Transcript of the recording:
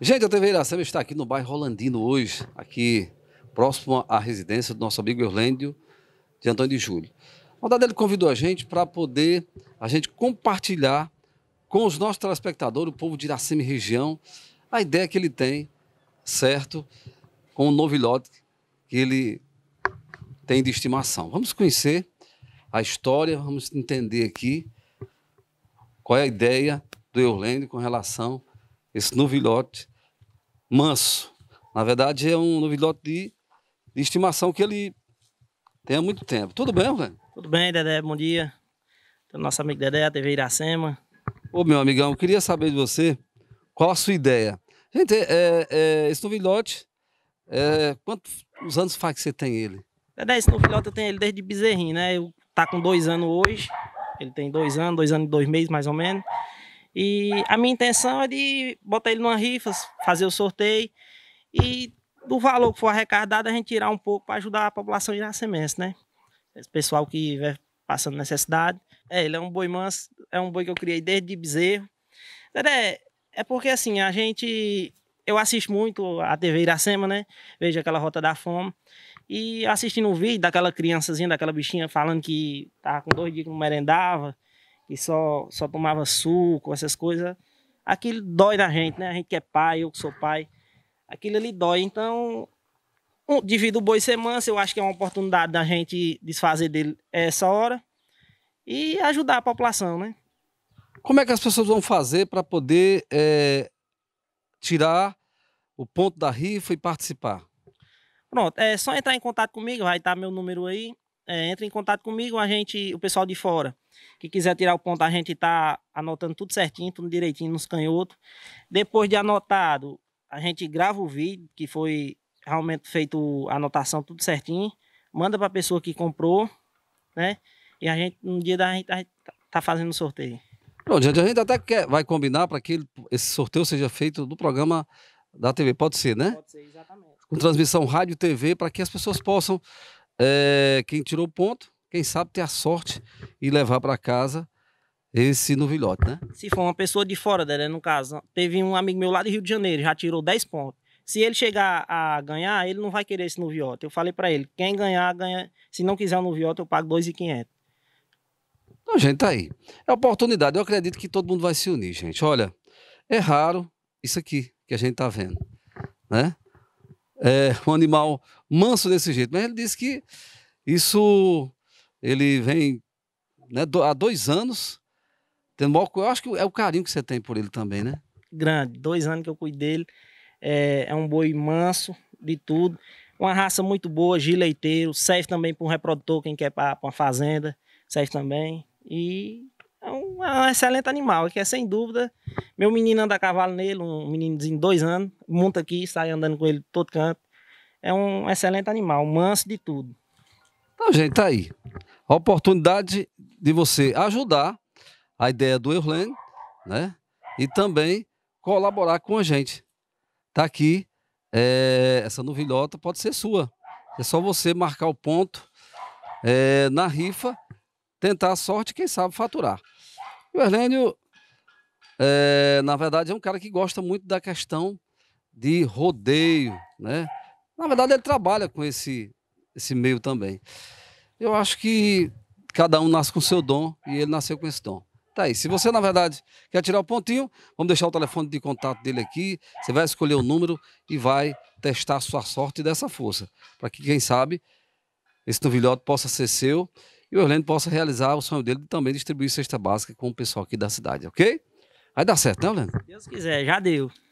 Gente, a TV Iracema está aqui no bairro Rolandino hoje, aqui próximo à residência do nosso amigo Orlândio de Antônio de Júlio. O Dado convidou a gente para poder a gente compartilhar com os nossos telespectadores, o povo de Iracema e região, a ideia que ele tem, certo, com o novo lote que ele tem de estimação. Vamos conhecer a história, vamos entender aqui qual é a ideia do Orlando com relação a esse novilhote manso. Na verdade, é um novilhote de, de estimação que ele tem há muito tempo. Tudo bem, velho? Tudo bem, Dedé. Bom dia. O nosso amigo Dedé, a TV Iracema. Ô, meu amigão, eu queria saber de você qual a sua ideia. Gente, é, é, esse novilhote, é, quantos anos faz que você tem ele? Dedé, esse novilhote eu tenho ele desde bezerrinho, né? Eu tá com dois anos hoje. Ele tem dois anos, dois anos e dois meses, mais ou menos. E a minha intenção é de botar ele numa rifa, fazer o sorteio e do valor que for arrecadado a gente tirar um pouco para ajudar a população de Nascimento, né? Esse pessoal que estiver passando necessidade. É, ele é um boi manso, é um boi que eu criei desde bezerro. É, é porque assim, a gente. Eu assisto muito a TV Iracema, né? Vejo aquela Rota da Fome. E assistindo um vídeo daquela criançazinha, daquela bichinha, falando que tá com dois dias que não merendava, e só, só tomava suco, essas coisas, aquilo dói na gente, né? A gente que é pai, eu que sou pai, aquilo ali dói. Então, um, devido boi ser manso, eu acho que é uma oportunidade da gente desfazer dele essa hora e ajudar a população, né? Como é que as pessoas vão fazer para poder é, tirar o ponto da rifa e participar? Pronto, é só entrar em contato comigo, vai estar meu número aí é, entre em contato comigo, a gente, o pessoal de fora, que quiser tirar o ponto, a gente está anotando tudo certinho, tudo direitinho nos canhotos. Depois de anotado, a gente grava o vídeo, que foi realmente feito a anotação tudo certinho, manda para a pessoa que comprou, né? E a gente, no dia da gente, a gente tá, tá fazendo o sorteio. Bom, gente, a gente até quer, vai combinar para que esse sorteio seja feito no programa da TV. Pode ser, né? Pode ser, exatamente. Com transmissão rádio e TV, para que as pessoas possam é, quem tirou ponto, quem sabe ter a sorte e levar para casa esse novilhote, né? Se for uma pessoa de fora dela, no caso, teve um amigo meu lá do Rio de Janeiro, já tirou 10 pontos. Se ele chegar a ganhar, ele não vai querer esse novilhote. Eu falei para ele, quem ganhar, ganha. Se não quiser o um novilhote, eu pago 2,500. Então, gente, tá aí. É oportunidade. Eu acredito que todo mundo vai se unir, gente. Olha, é raro isso aqui que a gente tá vendo, né? é, um animal manso desse jeito. Mas ele disse que isso ele vem né, há dois anos, tendo maior, eu acho que é o carinho que você tem por ele também, né? Grande, dois anos que eu cuido dele, é, é um boi manso de tudo, uma raça muito boa, gileiteiro, serve também para um reprodutor, quem quer para uma fazenda, serve também, e é, é um, excelente animal, que é sem dúvida. Meu menino anda a cavalo nele, um menino de dois anos, monta aqui, sai andando com ele todo canto. É um excelente animal, manso de tudo. Então, gente, tá aí. A oportunidade de você ajudar a ideia do Eurlen, né? E também colaborar com a gente. Tá aqui, é, essa novilhota pode ser sua. É só você marcar o ponto é, na rifa tentar a sorte, quem sabe faturar. o Erlênio, é, na verdade, é um cara que gosta muito da questão de rodeio, né? Na verdade, ele trabalha com esse, esse meio também. Eu acho que cada um nasce com seu dom e ele nasceu com esse dom. Tá aí. Se você, na verdade, quer tirar o pontinho, vamos deixar o telefone de contato dele aqui. Você vai escolher o número e vai testar a sua sorte dessa força. Para que, quem sabe, esse novilhote possa ser seu e o Orlando possa realizar o sonho dele de também distribuir cesta básica com o pessoal aqui da cidade, ok? Vai dar certo, né, Orlando? Deus quiser, já deu.